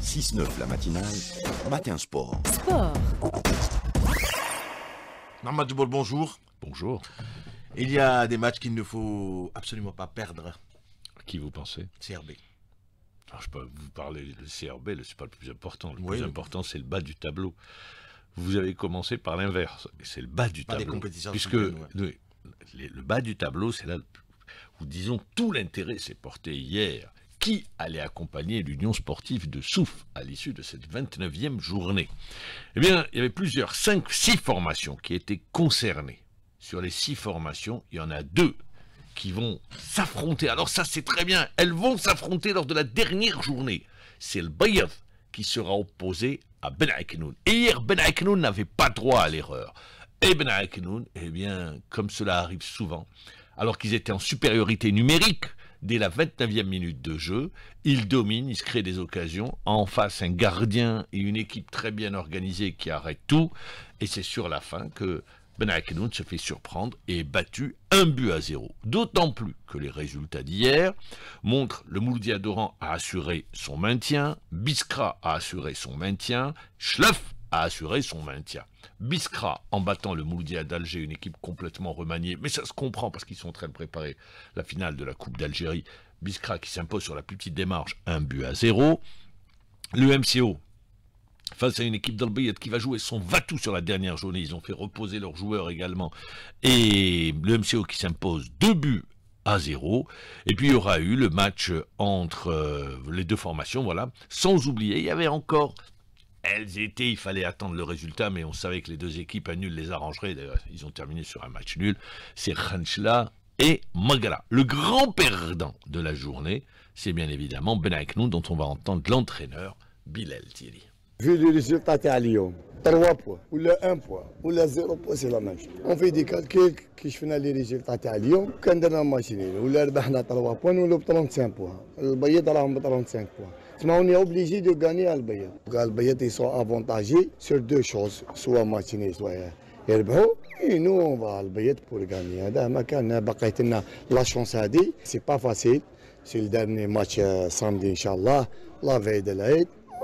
6-9 la matinale, matin sport. Sport Normal bol bonjour. Bonjour. Il y a des matchs qu'il ne faut absolument pas perdre. Qui vous pensez CRB. Alors, ah, je peux vous parler du CRB, c'est pas le plus important. Le plus important, c'est le bas du tableau. Vous avez commencé par l'inverse, c'est le bas du tableau. Des compétitions puisque le, le bas du tableau, c'est là le ou disons tout l'intérêt s'est porté hier. Qui allait accompagner l'Union sportive de Souf à l'issue de cette 29e journée Eh bien, il y avait plusieurs, cinq, six formations qui étaient concernées. Sur les six formations, il y en a deux qui vont s'affronter. Alors ça, c'est très bien. Elles vont s'affronter lors de la dernière journée. C'est le Bayev qui sera opposé à Ben Aknoun. Et hier, Ben Aknoun n'avait pas droit à l'erreur. Et Ben Aknoun, eh bien, comme cela arrive souvent, alors qu'ils étaient en supériorité numérique dès la 29e minute de jeu. Ils dominent, ils se créent des occasions. En face, un gardien et une équipe très bien organisée qui arrête tout. Et c'est sur la fin que Benakenoun se fait surprendre et est battu un but à zéro. D'autant plus que les résultats d'hier montrent le Mouldia Doran a assuré son maintien, Biskra a assuré son maintien, Schleff a assuré son maintien. Biskra, en battant le Mouloudia d'Alger, une équipe complètement remaniée, mais ça se comprend parce qu'ils sont en train de préparer la finale de la Coupe d'Algérie. Biskra qui s'impose sur la plus petite démarche, un but à zéro. Le MCO, face à une équipe d'Albayet qui va jouer son va-tout sur la dernière journée. Ils ont fait reposer leurs joueurs également. Et le MCO qui s'impose deux buts à zéro. Et puis il y aura eu le match entre euh, les deux formations, voilà. Sans oublier, il y avait encore elles étaient, il fallait attendre le résultat, mais on savait que les deux équipes, à les arrangeraient. D'ailleurs, ils ont terminé sur un match nul. C'est Khanchla et Magala. Le grand perdant de la journée, c'est bien évidemment Ben dont on va entendre l'entraîneur Bilal Thierry. Vu le résultat, à Lyon. 3 points, ou le 1 point, ou le 0 point, c'est la même chose. On fait des calculs qui font les résultats à Lyon. Quand on a machine, ou le 3 points, ou le 35 points. Le a 35 points on est obligé de gagner à Albayet, ils sont avantagés sur deux choses, soit Machiné, soit Herbeau. Et nous, on va à Albayet pour gagner. Hein, hein, la chance a dit, c'est pas facile. C'est le dernier match euh, samedi, Inch'Allah, la veille de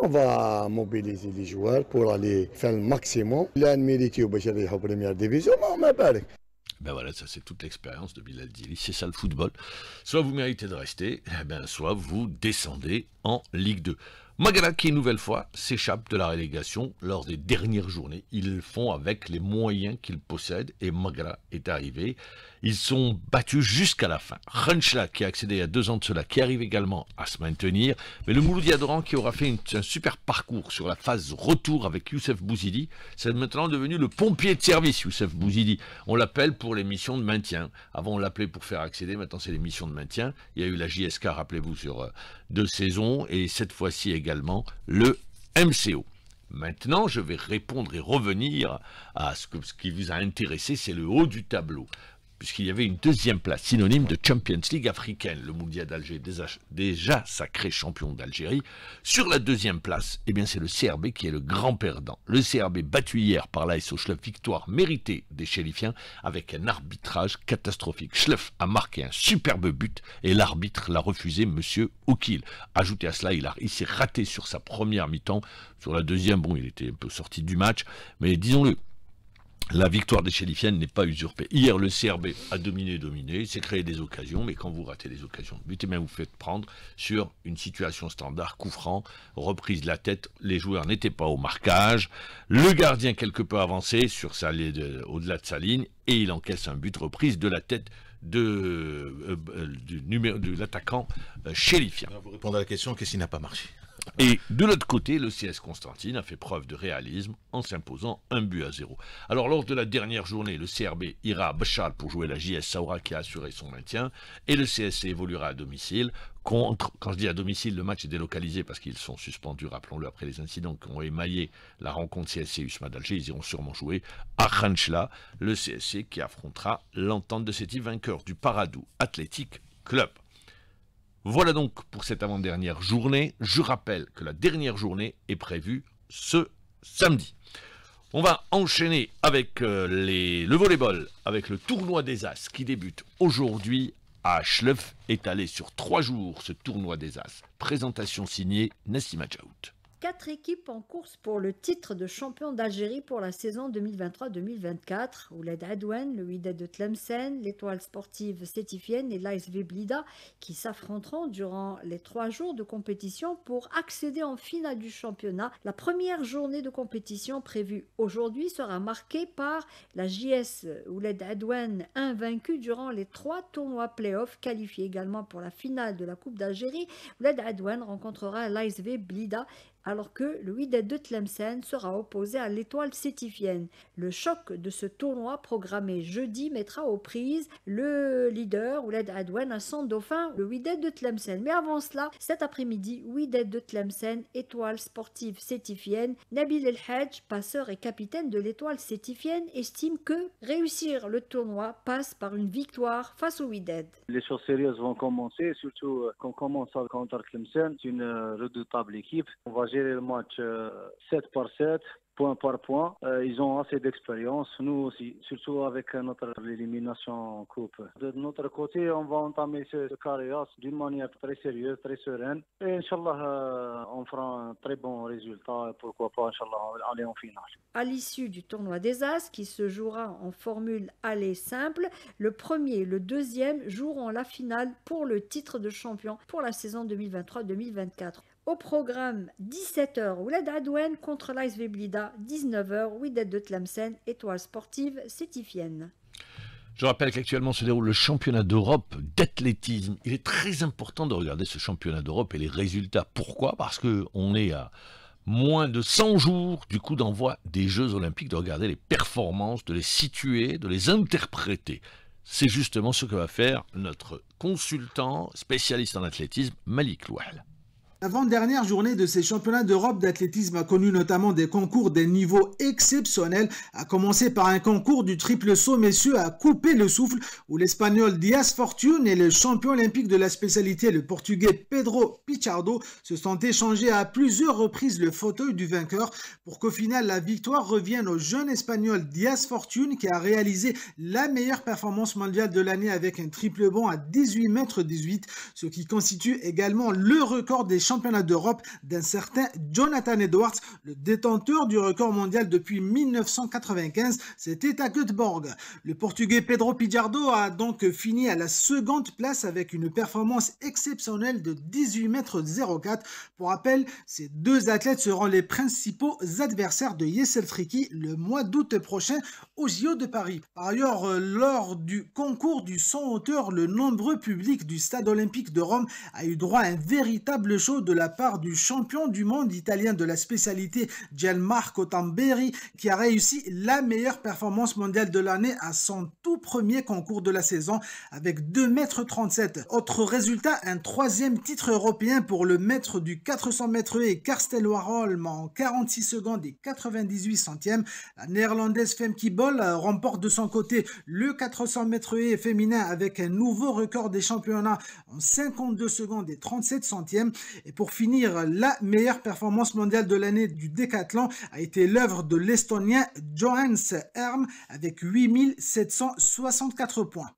On va mobiliser les joueurs pour aller faire le maximum. L'année mérite au Béchard de la première division, mais on ben voilà, ça c'est toute l'expérience de Bilal Dili, c'est ça le football. Soit vous méritez de rester, eh ben, soit vous descendez en Ligue 2. Magra qui, une nouvelle fois, s'échappe de la relégation lors des dernières journées. Ils le font avec les moyens qu'ils possèdent et Magra est arrivé. Ils sont battus jusqu'à la fin. Renschla, qui a accédé il y a deux ans de cela, qui arrive également à se maintenir. Mais le Mouloudia Doran, qui aura fait un super parcours sur la phase retour avec Youssef Bouzidi, c'est maintenant devenu le pompier de service, Youssef Bouzidi. On l'appelle pour les missions de maintien. Avant, on l'appelait pour faire accéder, maintenant c'est les missions de maintien. Il y a eu la JSK, rappelez-vous, sur euh, deux saisons, et cette fois-ci également le MCO. Maintenant, je vais répondre et revenir à ce qui vous a intéressé, c'est le haut du tableau puisqu'il y avait une deuxième place, synonyme de Champions League africaine. Le Moudia d'Alger, déjà sacré champion d'Algérie. Sur la deuxième place, eh bien c'est le CRB qui est le grand perdant. Le CRB battu hier par l'ASO Schleff, victoire méritée des Chélifiens, avec un arbitrage catastrophique. Schleff a marqué un superbe but et l'arbitre l'a refusé, monsieur Oukil. Ajouté à cela, il, il s'est raté sur sa première mi-temps. Sur la deuxième, bon, il était un peu sorti du match, mais disons-le, la victoire des Chélifiennes n'est pas usurpée. Hier, le CRB a dominé, dominé, s'est créé des occasions, mais quand vous ratez les occasions de eh but, vous faites prendre sur une situation standard, coup franc, reprise de la tête, les joueurs n'étaient pas au marquage, le gardien quelque peu avancé sur au-delà de sa ligne, et il encaisse un but, reprise de la tête de, euh, euh, de l'attaquant chélifien. Euh, vous répondez à la question, qu'est-ce qui n'a pas marché et de l'autre côté, le CS Constantine a fait preuve de réalisme en s'imposant un but à zéro. Alors lors de la dernière journée, le CRB ira à Bachal pour jouer la JS Saoura qui a assuré son maintien et le CSC évoluera à domicile contre, quand je dis à domicile, le match est délocalisé parce qu'ils sont suspendus, rappelons-le, après les incidents qui ont émaillé la rencontre CSC Usma d'Alger, ils iront sûrement jouer à Khanchla, le CSC qui affrontera l'entente de sétif vainqueur du Paradou Athletic Club. Voilà donc pour cette avant-dernière journée. Je rappelle que la dernière journée est prévue ce samedi. On va enchaîner avec euh, les, le volleyball, avec le tournoi des As qui débute aujourd'hui à Schleuf. étalé sur trois jours ce tournoi des As. Présentation signée Nassima Jaout quatre équipes en course pour le titre de champion d'Algérie pour la saison 2023-2024. Ouled Adouane, le de Tlemcen, l'étoile sportive sétifienne et l'ASV Blida qui s'affronteront durant les trois jours de compétition pour accéder en finale du championnat. La première journée de compétition prévue aujourd'hui sera marquée par la JS Ouled Adouane invaincu durant les trois tournois play-off qualifiés également pour la finale de la Coupe d'Algérie. Ouled Adouane rencontrera l'ASV Blida alors que le Wydad de Tlemcen sera opposé à l'étoile sétifienne. Le choc de ce tournoi programmé jeudi mettra aux prises le leader Ouled adwen à son dauphin, le Wydad de Tlemcen. Mais avant cela, cet après-midi, Wydad de Tlemcen, étoile sportive sétifienne, Nabil El Hadj, passeur et capitaine de l'étoile sétifienne, estime que réussir le tournoi passe par une victoire face au Wydad. Les choses sérieuses vont commencer, surtout euh, qu'on commence contre Tlemcen, une euh, redoutable équipe. On va le match 7 euh, par 7 point par point. Euh, ils ont assez d'expérience, nous aussi, surtout avec euh, notre élimination en Coupe. De notre côté, on va entamer ce carrière d'une manière très sérieuse, très sereine. Et Inch'Allah, on fera un très bon résultat pourquoi pas, Inch'Allah, aller en finale. À l'issue du tournoi des As, qui se jouera en formule aller simple, le premier et le deuxième joueront la finale pour le titre de champion pour la saison 2023-2024. Au programme 17h Ouled Adouen contre l'Aïs Blida, 19h Ouidad de Tlemcen, étoile sportive sétifienne. Je rappelle qu'actuellement se déroule le championnat d'Europe d'athlétisme. Il est très important de regarder ce championnat d'Europe et les résultats. Pourquoi Parce qu'on est à moins de 100 jours du coup d'envoi des Jeux Olympiques, de regarder les performances, de les situer, de les interpréter. C'est justement ce que va faire notre consultant spécialiste en athlétisme, Malik Loual. L'avant-dernière journée de ces championnats d'Europe d'athlétisme a connu notamment des concours des niveaux exceptionnels, à commencer par un concours du triple saut messieurs à couper le souffle, où l'Espagnol Diaz Fortune et le champion olympique de la spécialité, le Portugais Pedro Pichardo, se sont échangés à plusieurs reprises le fauteuil du vainqueur, pour qu'au final la victoire revienne au jeune Espagnol Diaz Fortune, qui a réalisé la meilleure performance mondiale de l'année avec un triple bond à 18 mètres 18, ce qui constitue également le record des championnat d'Europe d'un certain Jonathan Edwards, le détenteur du record mondial depuis 1995. C'était à Göteborg. Le Portugais Pedro Pijardo a donc fini à la seconde place avec une performance exceptionnelle de 18 m 04. Pour rappel, ces deux athlètes seront les principaux adversaires de Yessel le mois d'août prochain au JO de Paris. Par ailleurs, euh, lors du concours du 100 hauteur, le nombreux public du stade olympique de Rome a eu droit à un véritable show de la part du champion du monde italien de la spécialité Gianmarco Tamberi qui a réussi la meilleure performance mondiale de l'année à son tout premier concours de la saison avec 2m37. Autre résultat, un troisième titre européen pour le maître du 400 mètres et Carstel Warholm en 46 secondes et 98 centièmes. La néerlandaise Femke Bol euh, remporte de son côté le 400 mètres et féminin avec un nouveau record des championnats en 52 secondes et 37 centièmes. Et pour finir, la meilleure performance mondiale de l'année du décathlon a été l'œuvre de l'Estonien Johannes Herm avec 8764 points.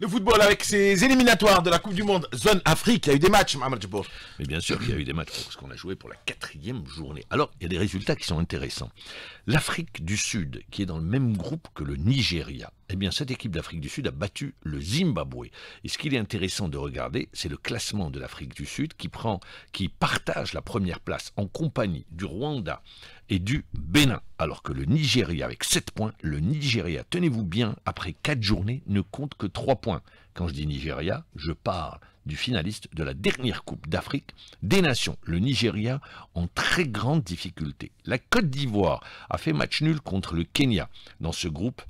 Le football avec ses éliminatoires de la Coupe du Monde Zone Afrique, il y a eu des matchs, Mohamed Djibour. Mais bien sûr qu'il y a eu des matchs, parce qu'on a joué pour la quatrième journée. Alors, il y a des résultats qui sont intéressants. L'Afrique du Sud, qui est dans le même groupe que le Nigeria, eh bien, cette équipe d'Afrique du Sud a battu le Zimbabwe. Et ce qu'il est intéressant de regarder, c'est le classement de l'Afrique du Sud qui, prend, qui partage la première place en compagnie du Rwanda et du Bénin. Alors que le Nigeria, avec 7 points, le Nigeria, tenez-vous bien, après 4 journées, ne compte que 3 points. Quand je dis Nigeria, je parle du finaliste de la dernière Coupe d'Afrique des Nations, le Nigeria, en très grande difficulté. La Côte d'Ivoire a fait match nul contre le Kenya. Dans ce groupe,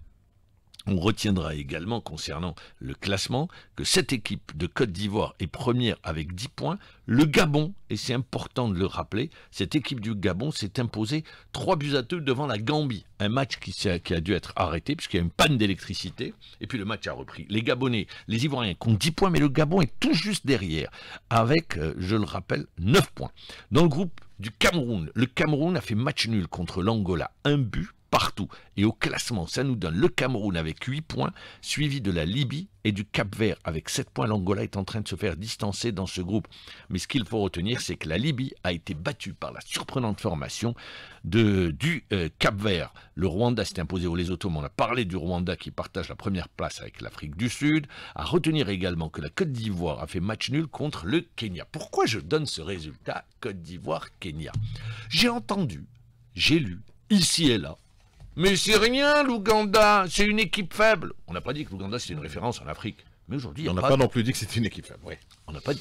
on retiendra également concernant le classement que cette équipe de Côte d'Ivoire est première avec 10 points. Le Gabon, et c'est important de le rappeler, cette équipe du Gabon s'est imposée 3 buts à 2 devant la Gambie. Un match qui, a dû être arrêté puisqu'il y a une panne d'électricité. Et puis le match a repris. Les Gabonais, les Ivoiriens comptent 10 points, mais le Gabon est tout juste derrière avec, euh, je le rappelle, 9 points. Dans le groupe du Cameroun, le Cameroun a fait match nul contre l'Angola, un but partout. Et au classement, ça nous donne le Cameroun avec 8 points, suivi de la Libye et du Cap Vert avec 7 points. L'Angola est en train de se faire distancer dans ce groupe. Mais ce qu'il faut retenir, c'est que la Libye a été battue par la surprenante formation du euh, Cap Vert. Le Rwanda s'est imposé aux Les mais on a parlé du Rwanda qui partage la première place avec l'Afrique du Sud. À retenir également que la Côte d'Ivoire a fait match nul contre le Kenya. Pourquoi je donne ce résultat Côte d'Ivoire-Kenya J'ai entendu, j'ai lu, ici et là, mais c'est rien l'Ouganda, c'est une équipe faible. On n'a pas dit que l'Ouganda c'est une référence en Afrique. Mais aujourd'hui, on n'a pas, non plus dit que c'était une équipe faible. On n'a pas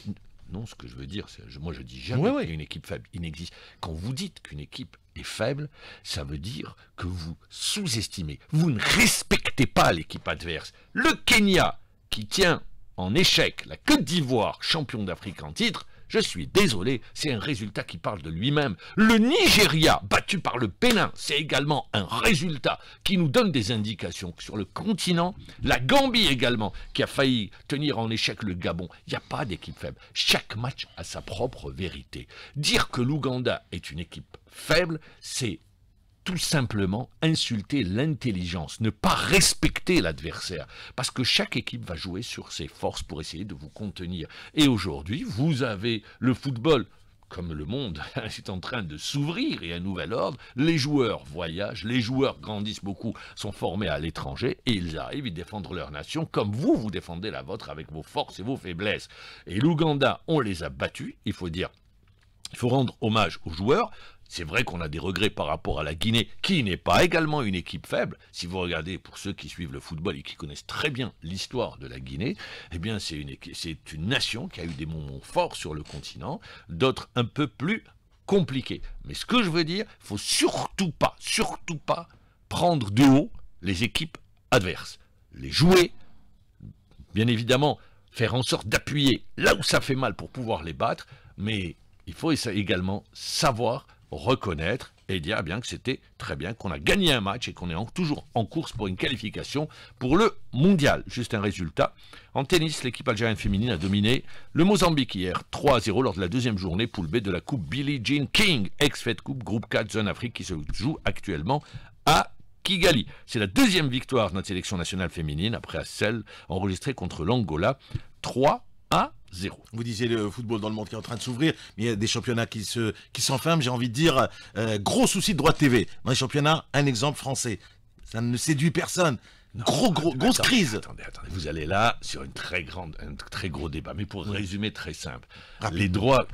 non, ce que je veux dire, moi je dis jamais qu'une équipe faible n'existe. Quand vous dites qu'une équipe est faible, ça veut dire que vous sous-estimez, vous ne respectez pas l'équipe adverse. Le Kenya qui tient en échec la Côte d'Ivoire, champion d'Afrique en titre, je suis désolé, c'est un résultat qui parle de lui-même. Le Nigeria, battu par le Pénin, c'est également un résultat qui nous donne des indications sur le continent. La Gambie également, qui a failli tenir en échec le Gabon. Il n'y a pas d'équipe faible. Chaque match a sa propre vérité. Dire que l'Ouganda est une équipe faible, c'est tout simplement insulter l'intelligence, ne pas respecter l'adversaire, parce que chaque équipe va jouer sur ses forces pour essayer de vous contenir. Et aujourd'hui, vous avez le football. Comme le monde hein, est en train de s'ouvrir et un nouvel ordre, les joueurs voyagent, les joueurs grandissent beaucoup, sont formés à l'étranger et ils arrivent, à défendre leur nation comme vous, vous défendez la vôtre avec vos forces et vos faiblesses. Et l'Ouganda, on les a battus, il faut dire, il faut rendre hommage aux joueurs, c'est vrai qu'on a des regrets par rapport à la Guinée, qui n'est pas également une équipe faible. Si vous regardez, pour ceux qui suivent le football et qui connaissent très bien l'histoire de la Guinée, eh bien c'est une, c'est une nation qui a eu des moments forts sur le continent, d'autres un peu plus compliqués. Mais ce que je veux dire, faut surtout pas, surtout pas prendre de haut les équipes adverses. Les jouer, bien évidemment, faire en sorte d'appuyer là où ça fait mal pour pouvoir les battre, mais il faut également savoir reconnaître et dire eh bien que c'était très bien, qu'on a gagné un match et qu'on est toujours en course pour une qualification pour le mondial. Juste un résultat. En tennis, l'équipe algérienne féminine a dominé le Mozambique hier 3-0 lors de la deuxième journée poule B de la Coupe Billie Jean King, ex-fête Coupe Groupe 4 Zone Afrique qui se joue actuellement à Kigali. C'est la deuxième victoire de notre sélection nationale féminine après celle enregistrée contre l'Angola 3 à zéro. Vous disiez le football dans le monde qui est en train de s'ouvrir, mais il y a des championnats qui se qui s'enferment, j'ai envie de dire, euh, gros souci de droit TV. Dans les championnats, un exemple français, ça ne séduit personne gros, gros, grosse crise. Attendez, vous allez là sur une très grande, un très gros débat. Mais pour résumer très simple, les droits,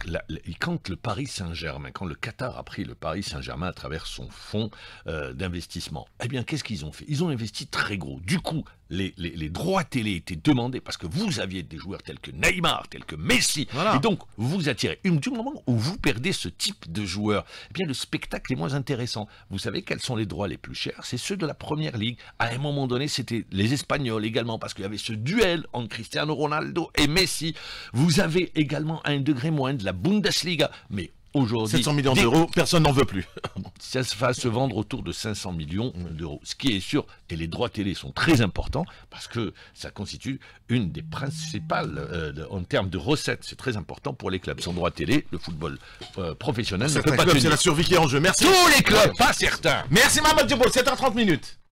quand le Paris Saint-Germain, quand le Qatar a pris le Paris Saint-Germain à travers son fonds euh, d'investissement, eh bien, qu'est-ce qu'ils ont fait Ils ont investi très gros. Du coup, les, droits télé étaient demandés parce que vous aviez des joueurs tels que Neymar, tels que Messi. Et donc, vous attirez. Du moment où vous perdez ce type de joueur, eh bien, le spectacle est moins intéressant. Vous savez quels sont les droits les plus chers C'est ceux de la première ligue. À un moment donné, c'était les Espagnols également, parce qu'il y avait ce duel entre Cristiano Ronaldo et Messi. Vous avez également un degré moins de la Bundesliga, mais aujourd'hui... 700 millions d'euros, personne n'en veut plus. ça va se vendre autour de 500 millions d'euros. Ce qui est sûr, et les droits télé sont très importants, parce que ça constitue une des principales, euh, en termes de recettes, c'est très important pour les clubs. Sans droits télé, le football euh, professionnel ne peut pas C'est la survie qui est en jeu, merci. Tous les clubs, pas certains. Merci Mamadou Djibo, C'est h 30 minutes.